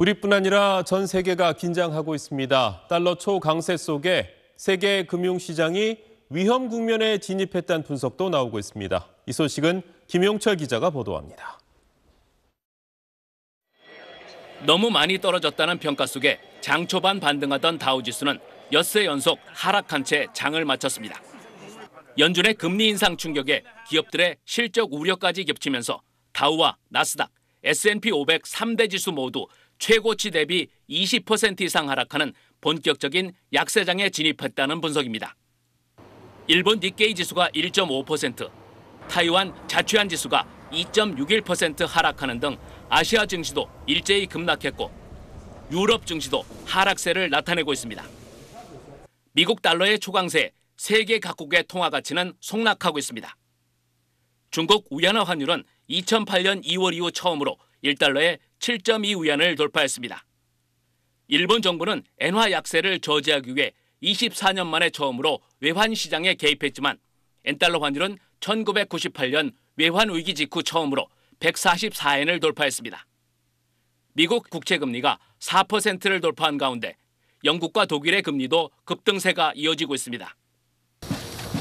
우리뿐 아니라 전 세계가 긴장하고 있습니다. 달러 초강세 속에 세계 금융시장이 위험 국면에 진입했다는 분석도 나오고 있습니다. 이 소식은 김용철 기자가 보도합니다. 너무 많이 떨어졌다는 평가 속에 장 초반 반등하던 다우지수는 엿새 연속 하락한 채 장을 마쳤습니다. 연준의 금리 인상 충격에 기업들의 실적 우려까지 겹치면서 다우와 나스닥, S&P 500 3대 지수 모두 최고치 대비 20% 이상 하락하는 본격적인 약세장에 진입했다는 분석입니다. 일본 니케이 지수가 1.5%, 타이완 자취안 지수가 2.61% 하락하는 등 아시아 증시도 일제히 급락했고 유럽 증시도 하락세를 나타내고 있습니다. 미국 달러의 초강세, 세계 각국의 통화 가치는 속락하고 있습니다. 중국 위안화 환율은 2008년 2월 이후 처음으로 1달러에 7.2 위안을 돌파했습니다. 일본 정부는 엔화 약세를 저지하기 위해 24년 만에 처음으로 외환 시장에 개입했지만 엔달러 환율은 1998년 외환 위기 직후 처음으로 144엔을 돌파했습니다. 미국 국채 금리가 4%를 돌파한 가운데 영국과 독일의 금리도 급등세가 이어지고 있습니다.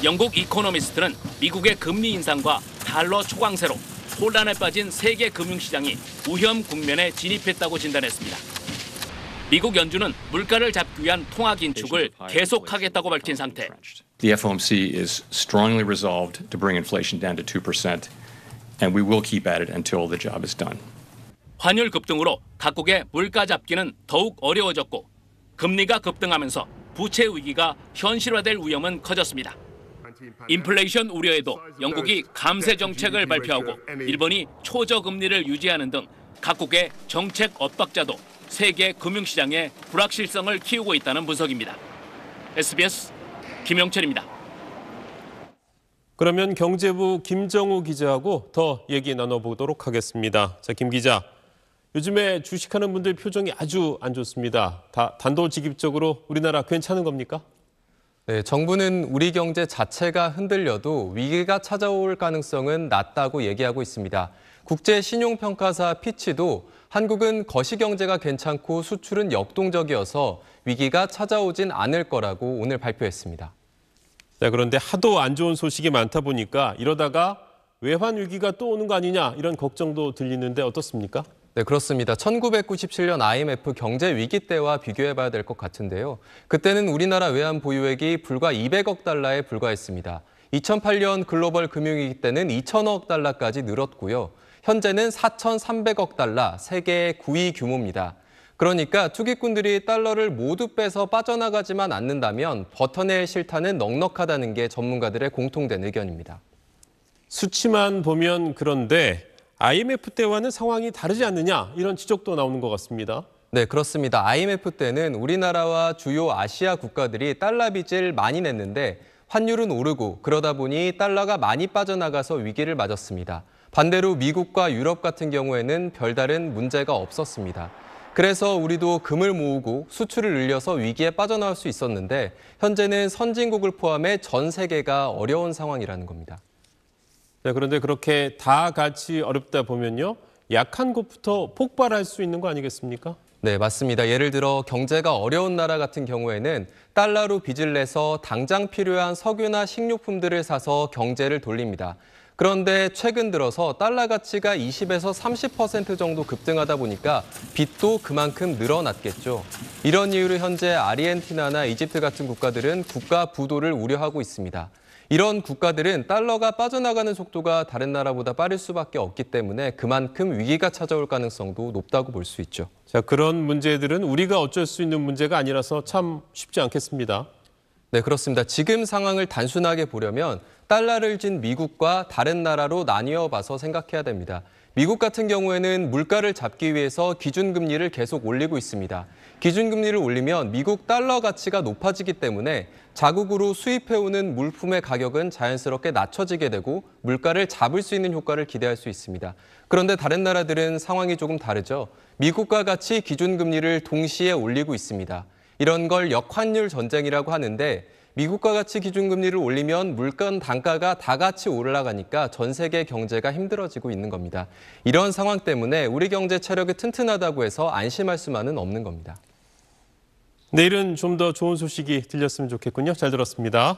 영국 이코노미스트는 미국의 금리 인상과 달러 초강세로 혼란에 빠진 세계 금융시장이 우혐 국면에 진입했다고 진단했습니다. 미국 연준은 물가를 잡기 위한 통화 긴축을 계속하겠다고 밝힌 상태. The FOMC is strongly resolved to bring inflation down to 2% and we will keep at it until the job is done. 환율 급등으로 각국의 물가 잡기는 더욱 어려워졌고 금리가 급등하면서 부채 위기가 현실화될 위험은 커졌습니다. 인플레이션 우려에도 영국이 감세 정책을 발표하고 일본이 초저금리를 유지하는 등 각국의 정책 엇박자도 세계 금융시장의 불확실성을 키우고 있다는 분석입니다. SBS 김영철입니다. 그러면 경제부 김정우 기자하고 더 얘기 나눠보도록 하겠습니다. 자, 김 기자. 요즘에 주식하는 분들 표정이 아주 안 좋습니다. 다 단도직입적으로 우리나라 괜찮은 겁니까? 네, 정부는 우리 경제 자체가 흔들려도 위기가 찾아올 가능성은 낮다고 얘기하고 있습니다. 국제 신용평가사 피치도 한국은 거시경제가 괜찮고 수출은 역동적이어서 위기가 찾아오진 않을 거라고 오늘 발표했습니다. 자, 그런데 하도 안 좋은 소식이 많다 보니까 이러다가 외환 위기가 또 오는 거 아니냐 이런 걱정도 들리는데 어떻습니까? 네, 그렇습니다. 1997년 IMF 경제 위기 때와 비교해 봐야 될 것 같은데요. 그때는 우리나라 외환 보유액이 불과 200억 달러에 불과했습니다. 2008년 글로벌 금융위기 때는 2천억 달러까지 늘었고요. 현재는 4,300억 달러, 세계 9위 규모입니다. 그러니까 투기꾼들이 달러를 모두 빼서 빠져나가지만 않는다면 버텨낼 실탄은 넉넉하다는 게 전문가들의 공통된 의견입니다. 수치만 보면 그런데 IMF 때와는 상황이 다르지 않느냐 이런 지적도 나오는 것 같습니다. 네, 그렇습니다. IMF 때는 우리나라와 주요 아시아 국가들이 달러 빚을 많이 냈는데 환율은 오르고 그러다 보니 달러가 많이 빠져나가서 위기를 맞았습니다. 반대로 미국과 유럽 같은 경우에는 별다른 문제가 없었습니다. 그래서 우리도 금을 모으고 수출을 늘려서 위기에 빠져나올 수 있었는데 현재는 선진국을 포함해 전 세계가 어려운 상황이라는 겁니다. 자, 그런데 그렇게 다 같이 어렵다 보면요. 약한 곳부터 폭발할 수 있는 거 아니겠습니까? 네, 맞습니다. 예를 들어 경제가 어려운 나라 같은 경우에는 달러로 빚을 내서 당장 필요한 석유나 식료품들을 사서 경제를 돌립니다. 그런데 최근 들어서 달러 가치가 20에서 30% 정도 급등하다 보니까 빚도 그만큼 늘어났겠죠. 이런 이유로 현재 아르헨티나나 이집트 같은 국가들은 국가 부도를 우려하고 있습니다. 이런 국가들은 달러가 빠져나가는 속도가 다른 나라보다 빠를 수밖에 없기 때문에 그만큼 위기가 찾아올 가능성도 높다고 볼 수 있죠. 자, 그런 문제들은 우리가 어쩔 수 있는 문제가 아니라서 참 쉽지 않겠습니다. 네, 그렇습니다. 지금 상황을 단순하게 보려면 달러를 진 미국과 다른 나라로 나뉘어 봐서 생각해야 됩니다. 미국 같은 경우에는 물가를 잡기 위해서 기준금리를 계속 올리고 있습니다. 기준금리를 올리면 미국 달러 가치가 높아지기 때문에 자국으로 수입해오는 물품의 가격은 자연스럽게 낮춰지게 되고 물가를 잡을 수 있는 효과를 기대할 수 있습니다. 그런데 다른 나라들은 상황이 조금 다르죠. 미국과 같이 기준금리를 동시에 올리고 있습니다. 이런 걸 역환율 전쟁이라고 하는데 미국과 같이 기준금리를 올리면 물건 단가가 다 같이 올라가니까 전 세계 경제가 힘들어지고 있는 겁니다. 이런 상황 때문에 우리 경제 체력이 튼튼하다고 해서 안심할 수만은 없는 겁니다. 내일은 좀 더 좋은 소식이 들렸으면 좋겠군요. 잘 들었습니다.